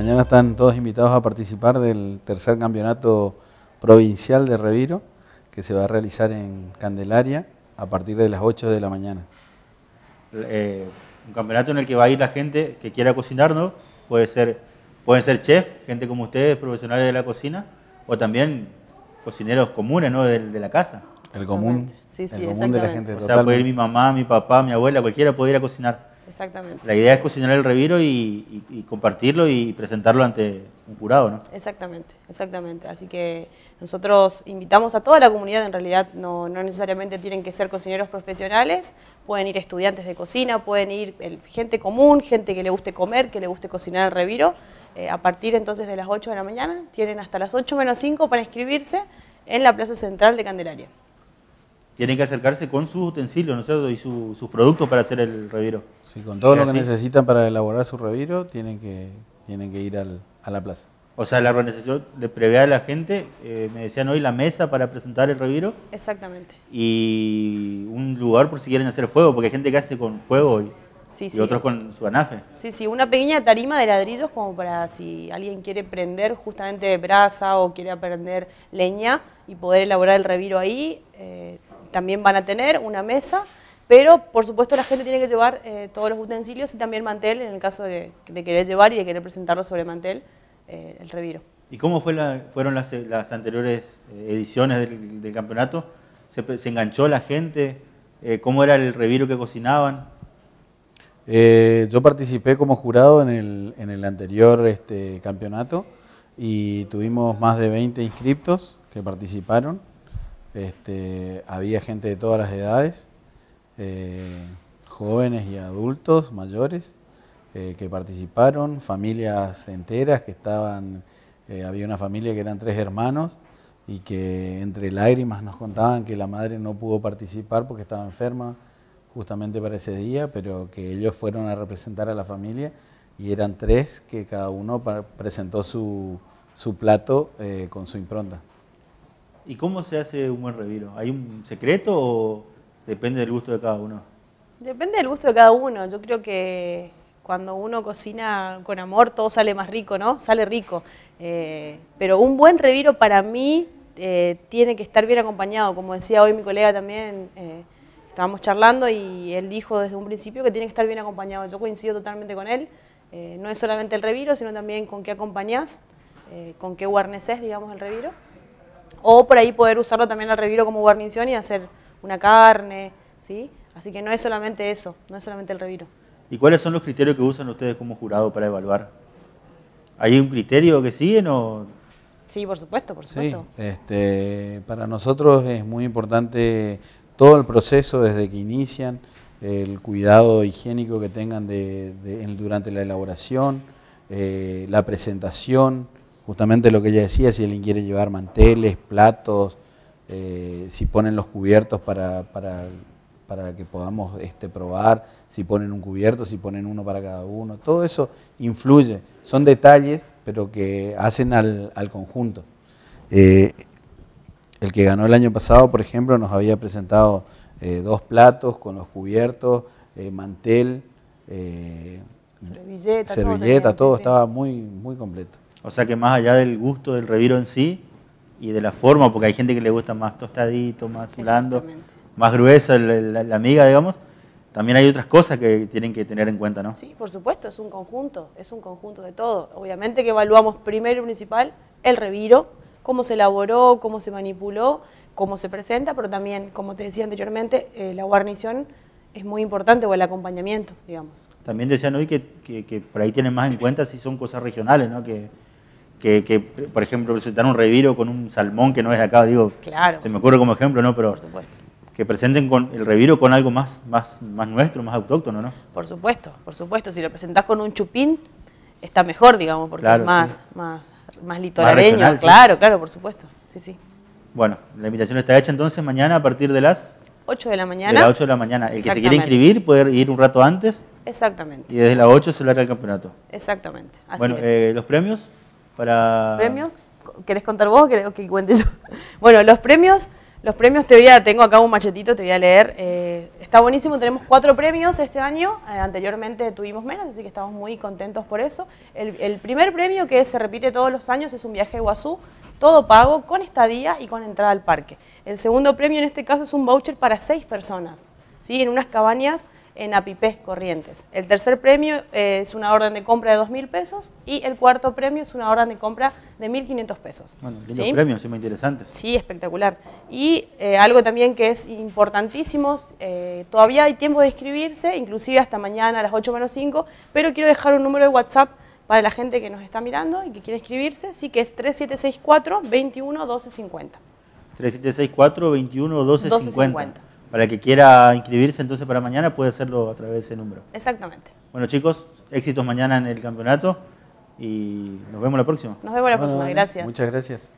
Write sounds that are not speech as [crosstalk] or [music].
mañana están todos invitados a participar del tercer campeonato provincial de Reviro, que se va a realizar en Candelaria a partir de las 8 de la mañana. Eh, un campeonato en el que va a ir la gente que quiera cocinar, ¿no? Puede ser, pueden ser chef, gente como ustedes, profesionales de la cocina, o también cocineros comunes, ¿no? De, la casa. El común, sí, sí, el de la gente. O sea, puede ir mi mamá, mi papá, mi abuela, cualquiera puede ir a cocinar. Exactamente. La idea es cocinar el reviro y, compartirlo y presentarlo ante un jurado, ¿no? Exactamente, exactamente. Así que nosotros invitamos a toda la comunidad, en realidad no, necesariamente tienen que ser cocineros profesionales, pueden ir estudiantes de cocina, pueden ir gente común, gente que le guste comer, que le guste cocinar el reviro. Eh, a partir entonces de las 8 de la mañana, tienen hasta las 8 menos 5 para inscribirse en la Plaza Central de Candelaria tienen que acercarse con sus utensilios, ¿no es Y sus productos para hacer el reviro. Sí, con todo lo que necesitan para elaborar su reviro, tienen que, tienen que ir al, a la plaza. O sea, la organización le prevé a la gente, eh, me decían hoy la mesa para presentar el reviro. Exactamente. Y un lugar por si quieren hacer fuego, porque hay gente que hace con fuego y otros con su anafe. Sí, sí, una pequeña tarima de ladrillos como para si alguien quiere prender justamente brasa o quiere aprender leña y poder elaborar el reviro ahí, eh, también van a tener una mesa, pero por supuesto la gente tiene que llevar eh, todos los utensilios y también mantel en el caso de, querer llevar y de querer presentarlo sobre mantel eh, el reviro. ¿Y cómo fue fueron las, anteriores eh, ediciones del, campeonato? ¿Se, enganchó la gente? ¿Cómo era el reviro que cocinaban? yo participé como jurado en el, anterior este, campeonato y tuvimos más de 20 inscriptos que participaron. Este, había gente de todas las edades, eh, jóvenes y adultos, mayores, eh, que participaron, familias enteras que estaban, eh, había una familia que eran tres hermanos y que entre lágrimas nos contaban que la madre no pudo participar porque estaba enferma justamente para ese día, pero que ellos fueron a representar a la familia y eran tres que cada uno presentó su plato con su impronta. ¿Y cómo se hace un buen reviro? ¿Hay un secreto o depende del gusto de cada uno? Depende del gusto de cada uno. Yo creo que cuando uno cocina con amor todo sale más rico, ¿no? Sale rico. Eh, pero un buen reviro para mí eh, tiene que estar bien acompañado. Como decía hoy mi colega también, eh, estábamos charlando y él dijo desde un principio que tiene que estar bien acompañado. Yo coincido totalmente con él. no es solamente el reviro, sino también con qué acompañás, con qué guarneces, digamos, el reviro. O por ahí poder usarlo también al reviro como guarnición y hacer una carne, ¿sí? Así que no es solamente eso, no es solamente el reviro. ¿Y cuáles son los criterios que usan ustedes como jurado para evaluar? ¿Hay un criterio que siguen o...? Sí, por supuesto, por supuesto. Sí, este, para nosotros es muy importante todo el proceso desde que inician, el cuidado higiénico que tengan de, durante la elaboración, eh, la presentación, justamente lo que ella decía, si alguien quiere llevar manteles, platos, eh, si ponen los cubiertos para, para, que podamos este, probar, si ponen un cubierto, si ponen uno para cada uno, todo eso influye, son detalles, pero que hacen al, conjunto. Eh, el que ganó el año pasado, por ejemplo, nos había presentado eh, dos platos con los cubiertos, mantel, servilleta, todo, estaba muy, muy completo. O sea que más allá del gusto del reviro en sí y de la forma, porque hay gente que le gusta más tostadito, más blando, más gruesa la, la, miga, digamos, también hay otras cosas que tienen que tener en cuenta, ¿no? Sí, por supuesto, es un conjunto, es un conjunto de todo. Obviamente que evaluamos primero y principal el reviro, cómo se elaboró, cómo se manipuló, cómo se presenta, pero también, como te decía anteriormente, eh, la guarnición es muy importante o el acompañamiento, digamos. También decían hoy que, que por ahí tienen más en cuenta si son cosas regionales, ¿no? Que, que, por ejemplo, presentar un reviro con un salmón que no es de acá, digo, claro, se me ocurre como ejemplo, ¿no? Pero por supuesto. que presenten con el reviro con algo más, más, más nuestro, más autóctono, ¿no? Por supuesto, por supuesto. Si lo presentás con un chupín, está mejor, digamos, porque es más, más, más claro, claro, por supuesto. Sí, sí. Bueno, la invitación está hecha entonces mañana a partir de las... 8 de la mañana. De las 8 de la mañana. El que se quiera inscribir puede ir un rato antes. Exactamente. Y desde las 8 se larga el campeonato. Exactamente. bueno, eh, ¿los premios? ¿Premios? ¿Querés contar vos que [laughs] bueno, los premios, los premios te voy a, tengo acá un machetito, te voy a leer. Eh, está buenísimo, tenemos cuatro premios este año, eh, anteriormente tuvimos menos, así que estamos muy contentos por eso. El, primer premio que se repite todos los años es un viaje a Iguazú, todo pago, con estadía y con entrada al parque. El segundo premio en este caso es un voucher para seis personas, ¿sí? en unas cabañas en APIPES Corrientes. El tercer premio eh, es una orden de compra de 2.000 pesos y el cuarto premio es una orden de compra de 1.500 pesos. Bueno, lindos ¿Sí? premios, sí, muy interesantes. Sí, espectacular. Y eh, algo también que es importantísimo, eh, todavía hay tiempo de inscribirse, inclusive hasta mañana a las 8 menos 5, pero quiero dejar un número de WhatsApp para la gente que nos está mirando y que quiere inscribirse, sí que es 3764 21 1250 3764 21 1250 para el que quiera inscribirse entonces para mañana puede hacerlo a través de ese número. Exactamente. Bueno chicos, éxitos mañana en el campeonato y nos vemos la próxima. Nos vemos la próxima, gracias. Muchas gracias.